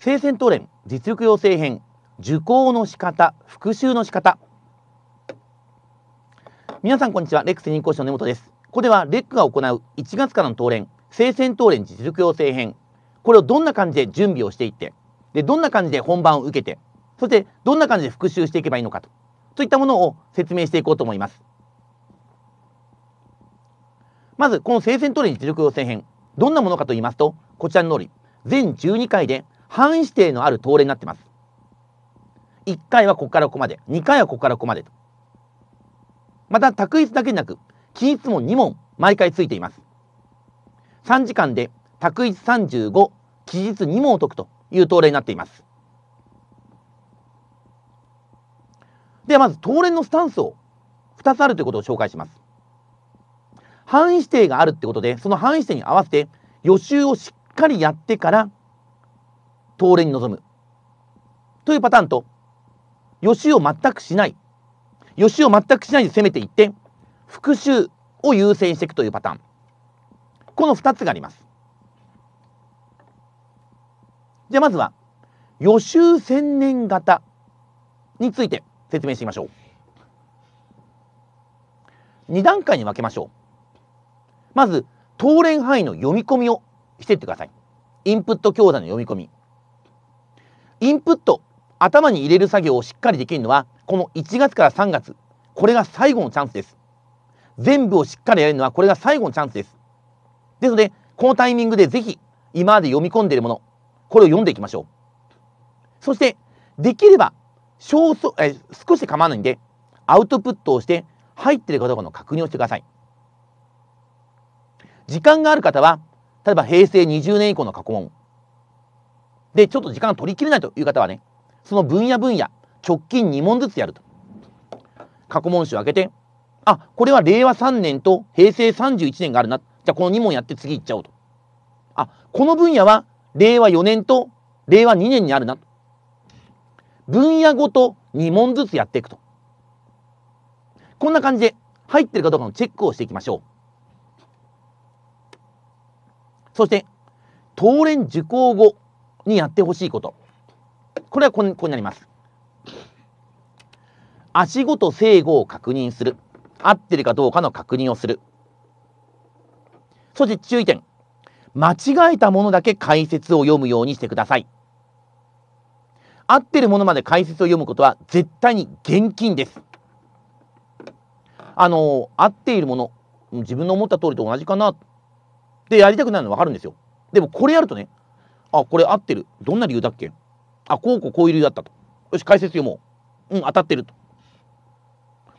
生鮮闘連実力養成編受講の仕方復習の仕方皆さんこんにちはレックス認講師の根本ですここではレックが行う1月からの当連生鮮当連実力養成編これをどんな感じで準備をしていってでどんな感じで本番を受けてそしてどんな感じで復習していけばいいのかとういったものを説明していこうと思いますまずこの生鮮当連実力養成編どんなものかと言いますとこちらの通り全12回で囲指定のある通例になってます。1回はここからここまで、2回はここからここまでと。また、択一だけでなく、記述も2問毎回ついています。3時間で択一35、記述2問を解くという通例になっています。ではまず東例のスタンスを2つあるということを紹介します。範囲指定があるってことでその範囲指定に合わせて予習をしっかりやってから東連に臨むというパターンと予習を全くしない予習を全くしないで攻めていって復讐を優先していくというパターンこの2つがありますじゃあまずは予習専念型について説明してみましょう2段階に分けましょうまず東連範囲の読み込みをしていってくださいインプット教材の読み込みインプット頭に入れる作業をしっかりできるのはこの1月から3月これが最後のチャンスです全部をしっかりやれるのはこれが最後のチャンスですですのでこのタイミングでぜひ今まで読み込んでいるものこれを読んでいきましょうそしてできれば少え少し構わないんでアウトプットをして入っているかどうかの確認をしてください時間がある方は例えば平成20年以降の過去問で、ちょっと時間取りきれないという方はね、その分野分野、直近2問ずつやると。過去問集を開けて、あ、これは令和3年と平成31年があるな。じゃあこの2問やって次行っちゃおうと。あ、この分野は令和4年と令和2年にあるな。分野ごと2問ずつやっていくと。こんな感じで入ってるかどうかのチェックをしていきましょう。そして、当連受講後にやってほしいこと。これはここになります。足ごと正誤を確認する。合ってるかどうかの確認をする。そして注意点。間違えたものだけ解説を読むようにしてください。合ってるものまで解説を読むことは絶対に厳禁です。あの、合っているもの、自分の思った通りと同じかなってやりたくなるの分かるんですよ。でもこれやるとね、あ、これ合ってる。どんな理由だっけあ、こうこうこういう理由だったと。よし、解説読もう。うん、当たってると。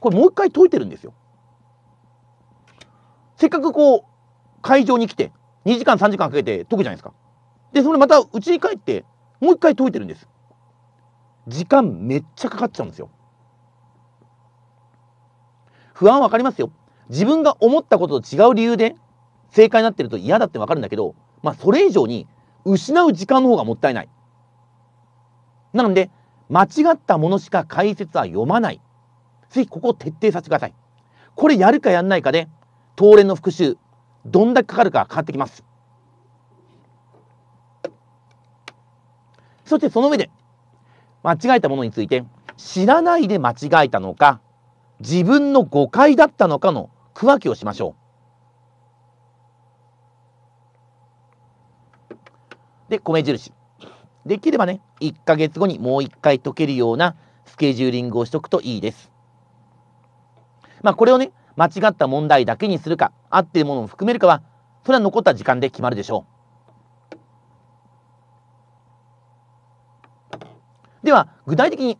これもう一回解いてるんですよ。せっかくこう、会場に来て、2時間3時間かけて解くじゃないですか。で、それまた家に帰って、もう一回解いてるんです。時間めっちゃかかっちゃうんですよ。不安わかりますよ。自分が思ったことと違う理由で正解になってると嫌だってわかるんだけど、まあそれ以上に失う時間の方がもったいない。なので、間違ったものしか解説は読まない。ぜひここを徹底させてください。これやるかやらないかで、当連の復習、どんだけかかるか変わってきます。そしてその上で、間違えたものについて、知らないで間違えたのか、自分の誤解だったのかの区分けをしましょう。で、米印。できればね、1ヶ月後にもう1回解けるようなスケジューリングをしとくといいです。まあ、これをね、間違った問題だけにするか、合っているものを含めるかは、それは残った時間で決まるでしょう。では、具体的に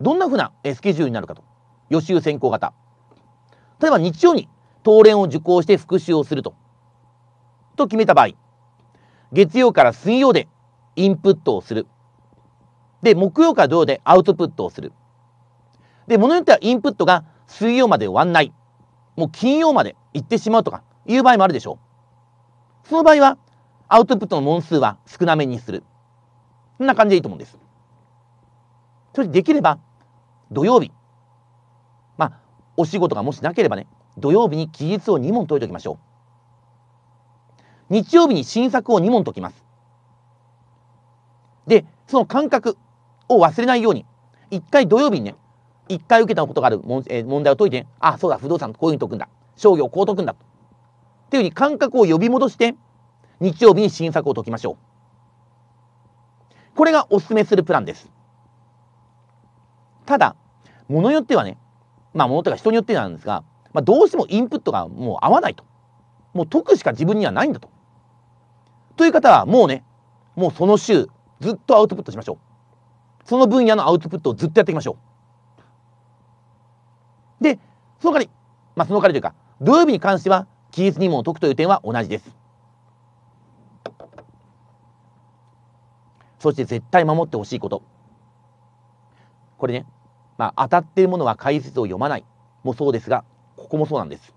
どんなふうなスケジュールになるかと。予習選考型。例えば日曜に東連を受講して復習をすると。と決めた場合、月曜から水曜でインプットをする。で、木曜から土曜でアウトプットをする。で、ものによってはインプットが水曜まで終わんない。もう金曜まで行ってしまうとかいう場合もあるでしょう。その場合は、アウトプットの問数は少なめにする。そんな感じでいいと思うんです。それできれば、土曜日。まあ、お仕事がもしなければね、土曜日に期日を2問解いておきましょう。日曜日に新作を2問解きます。で、その感覚を忘れないように、一回土曜日にね、一回受けたことがある問,、えー、問題を解いて、あ、そうだ、不動産こういうふうに解くんだ。商業こう解くんだ。っていうふうに感覚を呼び戻して、日曜日に新作を解きましょう。これがおすすめするプランです。ただ、ものによってはね、まあものというか人によってなんですが、まあ、どうしてもインプットがもう合わないと。もう解くしか自分にはないんだと。という方はもうね、もうその週、ずっとアウトプットしましょう。その分野のアウトプットをずっとやっていきましょう。で、その代わり、まあその代わりというか、土曜日に関しては、期日任務を解くという点は同じです。そして絶対守ってほしいこと。これね、まあ当たっているものは解説を読まないもそうですが、ここもそうなんです。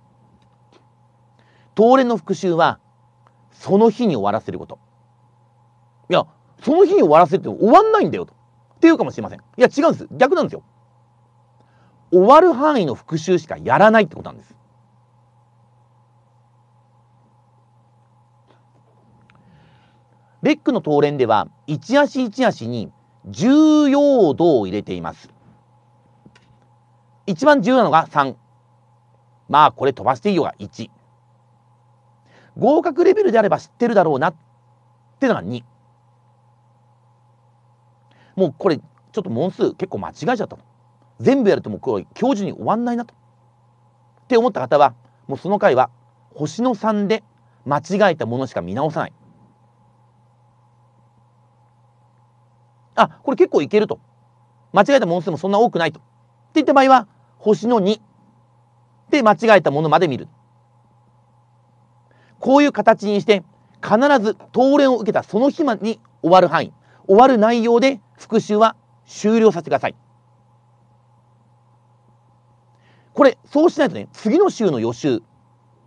当連の復習はその日に終わらせること。いや、その日に終わらせても終わんないんだよと。っていうかもしれません。いや、違うんです。逆なんですよ。終わる範囲の復習しかやらないってことなんです。レックの答練では、一足一足に重要度を入れています。一番重要なのが3。まあ、これ飛ばしていいよが1。合格レベルであれば知ってるだろうなっていうのが2。もうこれちょっと問数結構間違えちゃったと。全部やるともうこれ教授に終わんないなと。って思った方はもうその回は星の3で間違えたものしか見直さない。あこれ結構いけると。間違えた問数もそんな多くないと。って言った場合は星の2で間違えたものまで見る。こういう形にして必ず答練を受けたその日までに終わる範囲終わる内容で復習は終了させてくださいこれそうしないとね次の週の予習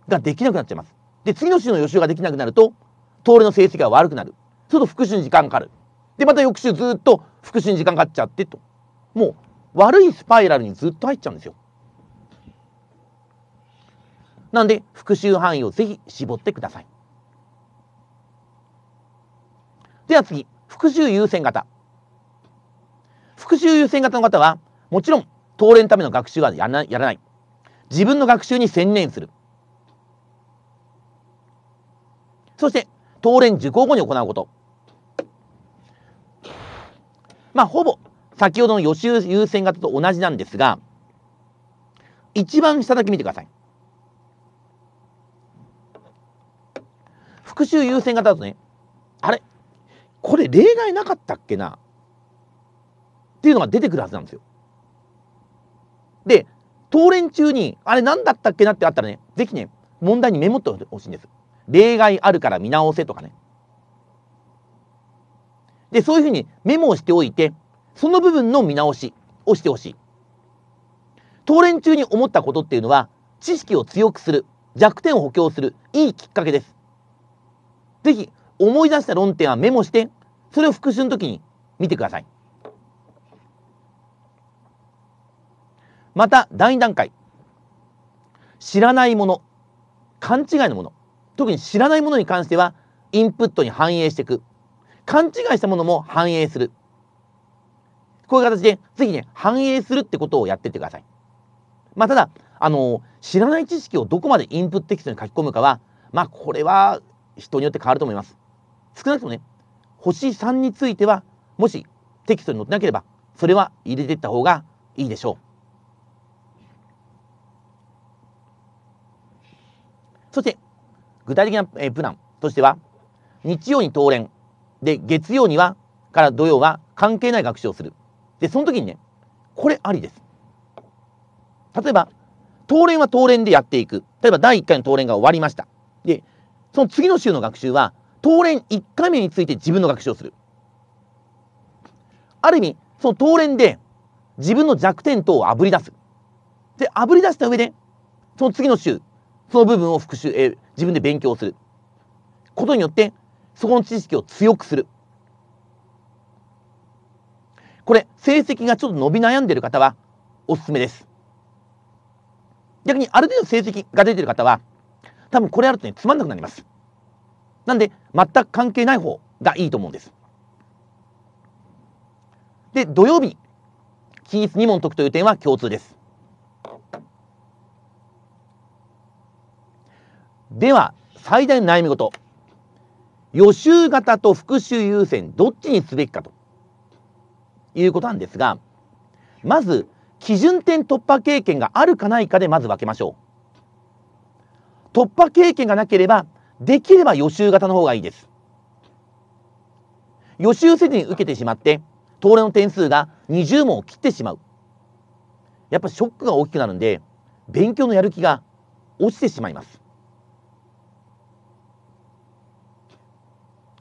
ができなくなっちゃいますで次の週の予習ができなくなると当練の成績が悪くなるすると復習に時間かかるでまた翌週ずっと復習に時間かかっちゃってともう悪いスパイラルにずっと入っちゃうんですよなんで復習範囲をぜひ絞ってください。では次、復習優先型。復習優先型の方は、もちろん、東連ための学習はやらない。自分の学習に専念する。そして、東連受講後に行うこと。まあ、ほぼ、先ほどの予習優先型と同じなんですが、一番下だけ見てください。復習優先型だとね、あれこれ例外なかったっけなっていうのが出てくるはずなんですよ。で、当連中に、あれ何だったっけなってあったらね、是非ね、問題にメモってほしいんです。例外あるから見直せとかね。で、そういうふうにメモをしておいて、その部分の見直しをしてほしい。当連中に思ったことっていうのは、知識を強くする、弱点を補強する、いいきっかけです。ぜひ思い出した論点はメモしてそれを復習の時に見てくださいまた第2段階知らないもの勘違いのもの特に知らないものに関してはインプットに反映していく勘違いしたものも反映するこういう形でぜひね反映するってことをやってってくださいまあただあの知らない知識をどこまでインプットテキストに書き込むかはまあこれは人によって変わると思います。少なくともね、星3については、もしテキストに載ってなければ、それは入れていった方がいいでしょう。そして、具体的なプランとしては、日曜に当連、で、月曜には、から土曜は関係ない学習をする。で、その時にね、これありです。例えば、当連は当連でやっていく。例えば、第1回の当連が終わりました。で、その次の週の学習は、当連1回目について自分の学習をする。ある意味、その当連で自分の弱点等をあぶり出す。で、あぶり出した上で、その次の週、その部分を復習、え自分で勉強する。ことによって、そこの知識を強くする。これ、成績がちょっと伸び悩んでいる方は、おすすめです。逆に、ある程度成績が出ている方は、多分これやるとねつまんなくなりますなんで全く関係ない方がいいと思うんですで土曜日均一二問解くという点は共通ですでは最大の悩み事予習型と復習優先どっちにすべきかということなんですがまず基準点突破経験があるかないかでまず分けましょう突破経験がなければ、できれば予習型の方がいいです。予習せずに受けてしまって、東レの点数が20問を切ってしまう。やっぱショックが大きくなるんで、勉強のやる気が落ちてしまいます。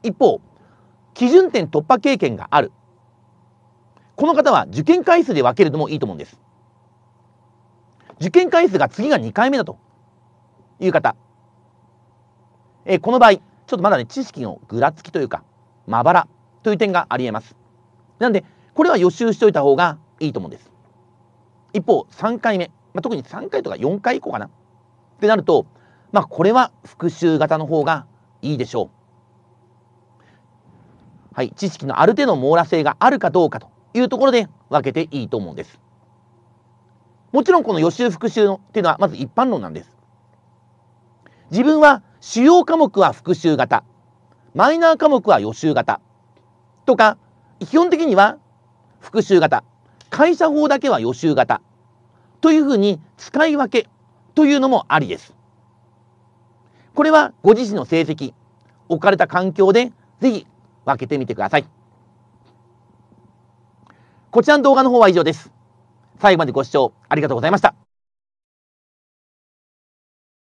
一方、基準点突破経験がある。この方は受験回数で分けるのもいいと思うんです。受験回数が次が2回目だと。いう方、えー、この場合ちょっとまだね知識のぐらつきというかまばらという点がありえますなんでこれは予習しておいた方がいいと思うんです一方3回目、まあ、特に3回とか4回以降かなってなるとまあこれは復習型の方がいいでしょうはい知識のある程度網羅性があるかどうかというところで分けていいと思うんですもちろんこの予習復習のっていうのはまず一般論なんです自分は主要科目は復習型、マイナー科目は予習型とか、基本的には復習型、会社法だけは予習型というふうに使い分けというのもありです。これはご自身の成績、置かれた環境でぜひ分けてみてください。こちらの動画の方は以上です。最後までご視聴ありがとうございました。